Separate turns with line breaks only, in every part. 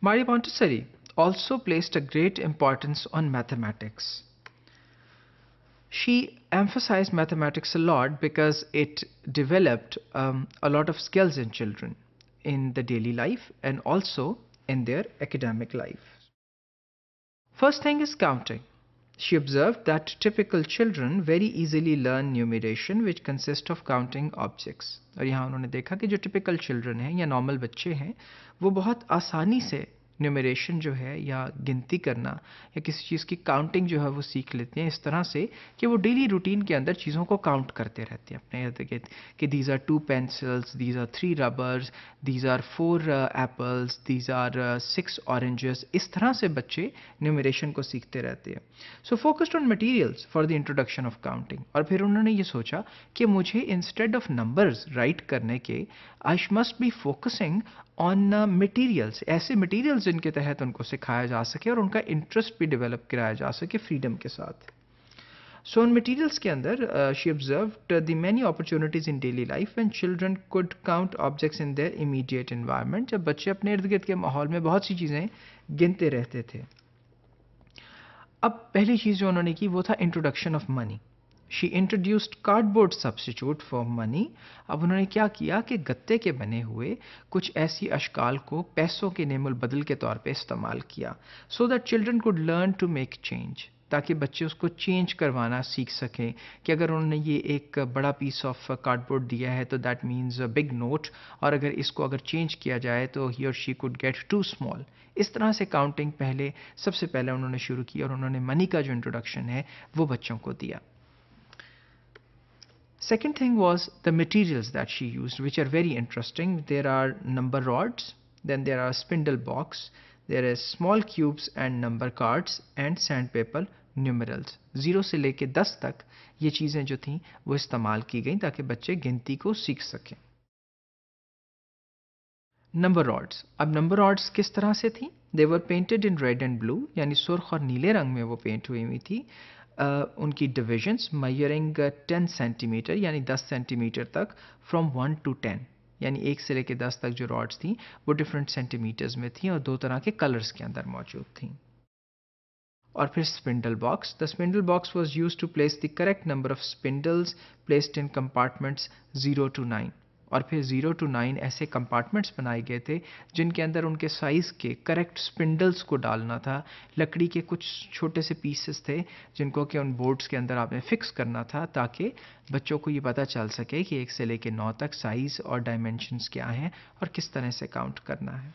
Marie Montessori also placed a great importance on mathematics. She emphasized mathematics a lot because it developed um, a lot of skills in children in the daily life and also in their academic life. First thing is counting. She observed that typical children very easily learn numeration which consists of counting objects और यहाँ उन्होंने देखा कि जो typical children हैं या normal बच्चे हैं वो बहुत आसानी से न्यूमरेशन जो है या गिनती करना या किसी चीज़ की काउंटिंग जो है वो सीख लेते हैं इस तरह से कि वो डेली रूटीन के अंदर चीज़ों को काउंट करते रहते हैं अपने इर्द गिर्द कि these are two pencils these are three rubbers these are four apples these are six oranges इस तरह से बच्चे न्यूमरेशन को सीखते रहते हैं so focused on materials for the introduction of counting और फिर उन्होंने ये सोचा कि मुझे इंस्टेड ऑफ नंबर्स राइट करने के I must be focusing on materials ऐसे मटेरियल्स जिनके तहत उनको सिखाया जा सके और उनका इंटरेस्ट भी डेवलप कराया जा सके फ्रीडम के साथ सो ऑन मटेरियल्स के अंदर she observe the many opportunities in daily life and children could count objects in their immediate environment जब बच्चे अपने इर्द गिर्द के माहौल में बहुत सी चीज़ें गिनते रहते थे अब पहली चीज़ जो उन्होंने की वो था introduction of money she introduced cardboard substitute for money अब उन्होंने क्या किया कि गत्ते के बने हुए कुछ ऐसी अशकाल को पैसों के नेमुल बदल के तौर पे इस्तेमाल किया so that children could learn to make change ताकि बच्चे उसको चेंज करवाना सीख सकें कि अगर उन्होंने ये एक बड़ा पीस ऑफ कार्डबोर्ड दिया है तो that means a big note और अगर इसको अगर चेंज किया जाए तो ही और she could get to small इस तरह से काउंटिंग पहले सबसे पहले उन्होंने शुरू की और उन्होंने मनी का जो इंट्रोडक्शन है वो बच्चों को दिया Second thing was the materials that she used, which are very interesting. There are number rods, then there are spindle box, there is small cubes and number cards and sandpaper numerals. Zero se leke 10 tak, ye cheezein jo thi, wo इस्तेमाल ki गई ताकि बच्चे ginti ko seekh sake. Number rods. Ab number rods kis tarah se thi? They were painted in red and blue, yani surkh aur neele rang mein wo paint hui हुई थी उनकी divisions मयरिंग 10 centimetre यानी 10 centimetre तक from 1 to 10 यानी एक से लेकर 10 तक जो रॉड्स थी वो डिफरेंट सेंटीमीटर्स में थी और दो तरह के कलर्स के अंदर मौजूद थी और फिर spindle box the spindle box was use to place the correct number of spindles placed in compartments zero to nine और फिर ज़ीरो टू नाइन ऐसे कंपार्टमेंट्स बनाए गए थे जिनके अंदर उनके साइज़ के करेक्ट स्पिंडल्स को डालना था लकड़ी के कुछ छोटे से पीसेस थे जिनको कि उन बोर्ड्स के अंदर आपने फिक्स करना था ताकि बच्चों को ये पता चल सके कि एक से लेके नौ तक साइज़ और डायमेंशनस क्या हैं और किस तरह से काउंट करना है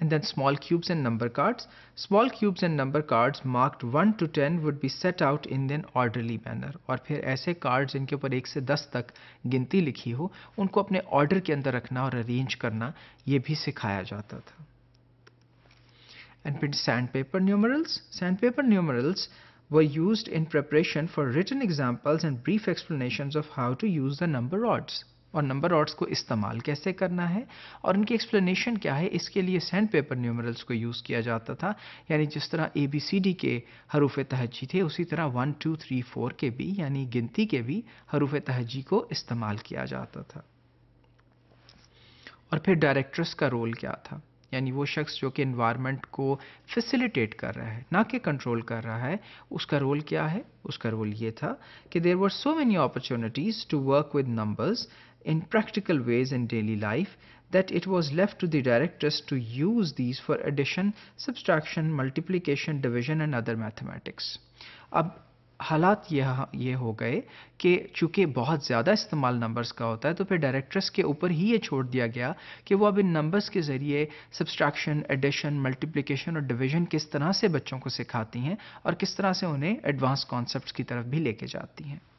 and then small cubes and number cards. Small cubes and number cards marked 1 to 10 would be set out in an orderly manner Or, फिर ऐसे cards जिनके ऊपर 1 से 10 तक गिनती लिखी हो उनको अपने order के अंदर रखना और arrange करना ये भी सिखाया जाता था And फिर sandpaper numerals. Sandpaper numerals were used in preparation for written examples and brief explanations of how to use the number odds. और नंबर ऑर्ड्स को इस्तेमाल कैसे करना है और उनकी एक्सप्लेनेशन क्या है इसके लिए सैंड पेपर न्यूमरल्स को यूज़ किया जाता था यानी जिस तरह ए बी सी डी के हरूफ तहजी थे उसी तरह वन टू थ्री फोर के भी यानी गिनती के भी हरूफ तहजी को इस्तेमाल किया जाता था और फिर डायरेक्टर्स का रोल क्या था यानी वो शख्स जो कि इन्वायरमेंट को फैसिलिटेट कर रहा है ना कि कंट्रोल कर रहा है उसका रोल क्या है उसका रोल ये था कि there were so many opportunities to work with numbers in practical ways in daily life that it was left to the directors to use these for addition, subtraction, multiplication, division and other mathematics. अब हालात यह ये हो गए कि चूंकि बहुत ज़्यादा इस्तेमाल नंबर्स का होता है तो फिर डायरेक्टर्स के ऊपर ही ये छोड़ दिया गया कि वो अब इन नंबर्स के ज़रिए सब्सट्रैक्शन एडिशन मल्टीप्लिकेशन और डिवीजन किस तरह से बच्चों को सिखाती हैं और किस तरह से उन्हें एडवांस कॉन्सेप्ट की तरफ भी लेके जाती हैं